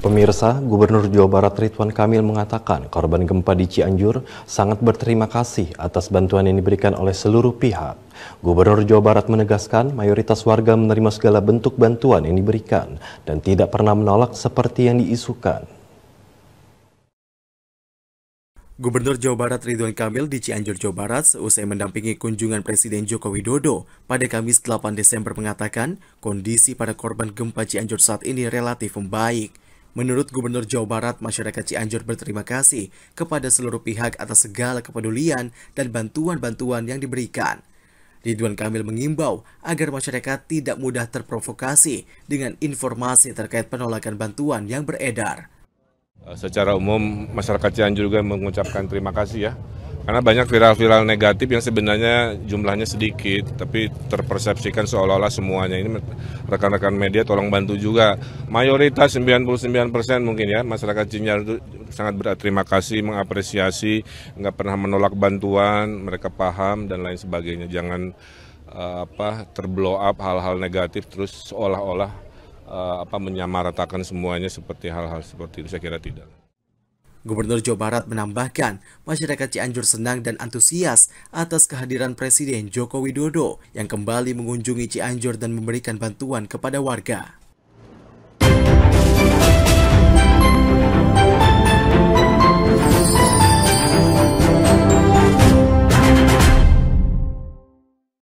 Pemirsa, Gubernur Jawa Barat Ridwan Kamil mengatakan korban gempa di Cianjur sangat berterima kasih atas bantuan yang diberikan oleh seluruh pihak. Gubernur Jawa Barat menegaskan mayoritas warga menerima segala bentuk bantuan yang diberikan dan tidak pernah menolak seperti yang diisukan. Gubernur Jawa Barat Ridwan Kamil di Cianjur, Jawa Barat usai mendampingi kunjungan Presiden Joko Widodo pada Kamis 8 Desember mengatakan kondisi pada korban gempa Cianjur saat ini relatif membaik. Menurut Gubernur Jawa Barat, masyarakat Cianjur berterima kasih kepada seluruh pihak atas segala kepedulian dan bantuan-bantuan yang diberikan. Ridwan Kamil mengimbau agar masyarakat tidak mudah terprovokasi dengan informasi terkait penolakan bantuan yang beredar. Secara umum, masyarakat Cianjur juga mengucapkan terima kasih ya karena banyak viral-viral negatif yang sebenarnya jumlahnya sedikit tapi terpersepsikan seolah-olah semuanya ini rekan-rekan media tolong bantu juga mayoritas 99% mungkin ya masyarakat Cina itu sangat berterima kasih mengapresiasi nggak pernah menolak bantuan mereka paham dan lain sebagainya jangan uh, apa terblow up hal-hal negatif terus seolah-olah uh, apa menyamaratakan semuanya seperti hal-hal seperti itu saya kira tidak Gubernur Jawa Barat menambahkan, masyarakat Cianjur senang dan antusias atas kehadiran Presiden Joko Widodo yang kembali mengunjungi Cianjur dan memberikan bantuan kepada warga.